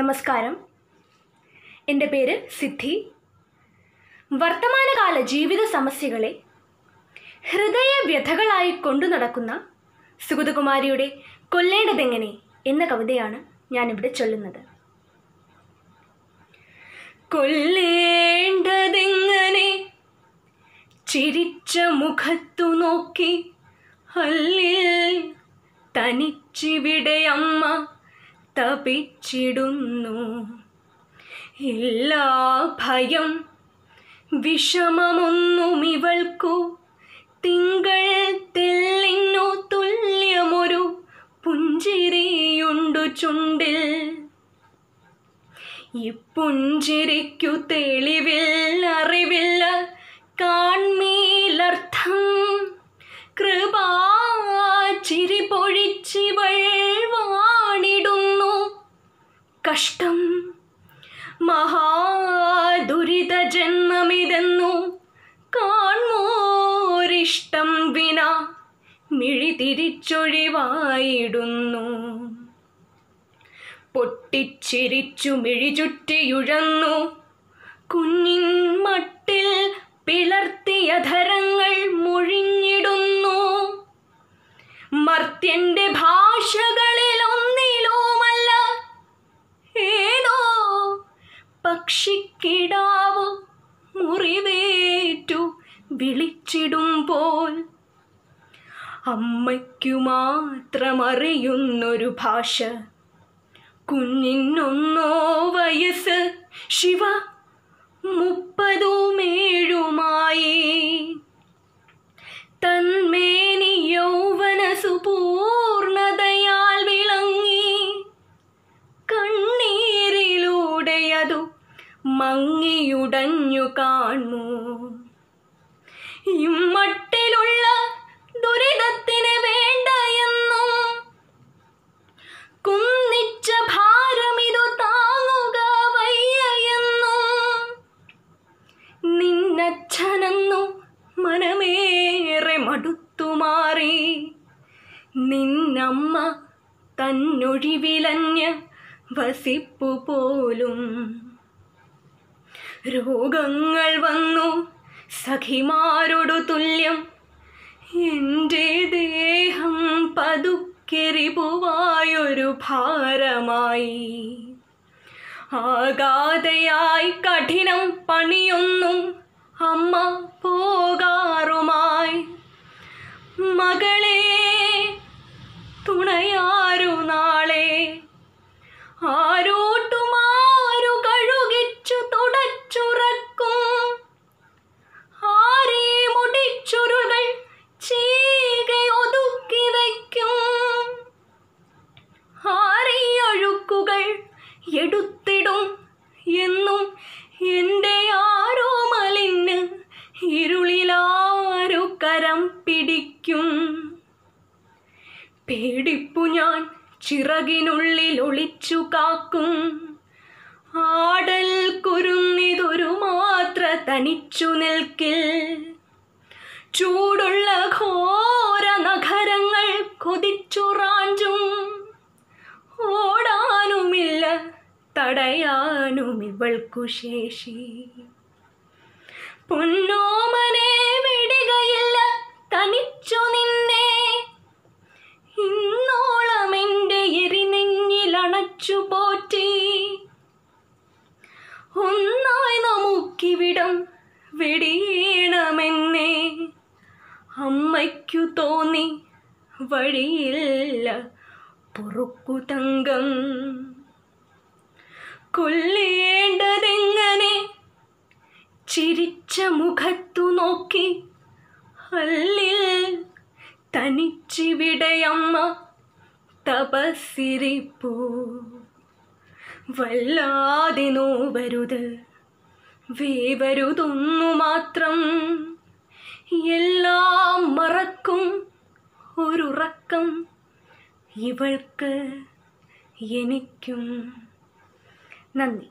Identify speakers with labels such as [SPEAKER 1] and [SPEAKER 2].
[SPEAKER 1] നമസ്കാരം എൻ്റെ പേര് സിദ്ധി വർത്തമാനകാല ജീവിത സമസ്യകളെ ഹൃദയ വ്യഥകളായി കൊണ്ടു നടക്കുന്ന സുഗതകുമാരിയുടെ കൊല്ലേണ്ടതെങ്ങനെ എന്ന കവിതയാണ് ഞാനിവിടെ ചൊല്ലുന്നത് കൊല്ലേണ്ടതെങ്ങനെ ചിരിച്ച മുഖത്തു നോക്കി അല്ലിൽ തനിച്ചിവിടെ അമ്മ തപിച്ചിടുന്നു എല്ലാ ഭയം ഇവൾക്കു തിങ്കൾ തെല്ലിനു തുല്യമൊരു പുഞ്ചിരിയുണ്ടു ചുണ്ടിൽ ഈ പുഞ്ചിരിക്കു തെളിവിൽ അറിവില്ല കാൺമീലർത്ഥം കൃപാ ചിരി പൊഴിച്ചിവൾ കഷ്ടം മഹാദുരിത ജന്മമിതെന്നു കാൺമോരിഷ്ടം വിന മിഴി തിരിച്ചൊഴിവായിടുന്നു പൊട്ടിച്ചിരിച്ചു മിഴി ചുറ്റിയുഴന്നു കുഞ്ഞിൻ മട്ടിൽ പിളർത്തിയ ധരങ്ങൾ മുഴിഞ്ഞിടുന്നു മർത്യന്റെ ഭാഷകൾ പക്ഷിക്കിടാവ് മുറിവേറ്റു പോൽ അമ്മയ്ക്കു മാത്രമറിയുന്നൊരു ഭാഷ കുഞ്ഞിനൊന്നോ വയസ്സ് ശിവ നിറഞ്ഞു കാണൂ ഇമ്മട്ടിലുള്ള ദുരിതത്തിന് വേണ്ട എന്നും കുന്നിച്ച ഭാരമിതു താങ്ങുക വയ്യ എന്നും നിന്നച്ഛനെന്നു മനമേറെ മടുത്തുമാറി നിന്നമ്മ തന്നൊഴിവിലഞ്ഞ് വസിപ്പു പോലും രോഗങ്ങൾ വന്നു സഖിമാരോടു തുല്യം എൻ്റെ ദേഹം പതുക്കെറിപുവായൊരു ഭാരമായി ആകാതയായി കഠിനം പണിയൊന്നും അമ്മ പോകാ ചിറകിനുള്ളിൽ ഒളിച്ചു കാക്കും ആടൽ കുരുന്നിതൊരു മാത്ര തനിച്ചു നിൽക്കിൽ ചൂടുള്ള ഘോര നഗരങ്ങൾ കൊതിച്ചുറാഞ്ചും ഓടാനുമില്ല തടയാനും ഇവൾക്കു ശേഷി പൊന്നോമനെ വിടുകയില്ല തനിച്ചു നിന്നെ ബന്ധം വെടിയണമെന്നേ അമ്മയ്ക്കു തോന്നി വഴിയില്ല പൊറുക്കു തങ്കം കൊല്ലേണ്ടതെങ്ങനെ ചിരിച്ച മുഖത്തു നോക്കി അല്ലിൽ തനിച്ചിവിടെയമ്മ തപസിരിപ്പൂ വല്ലാതെ നോ വരുത് വേവരുതൊന്നു മാത്രം എല്ലാം മറക്കും ഒരുറക്കം ഇവൾക്ക് എനിക്കും നന്ദി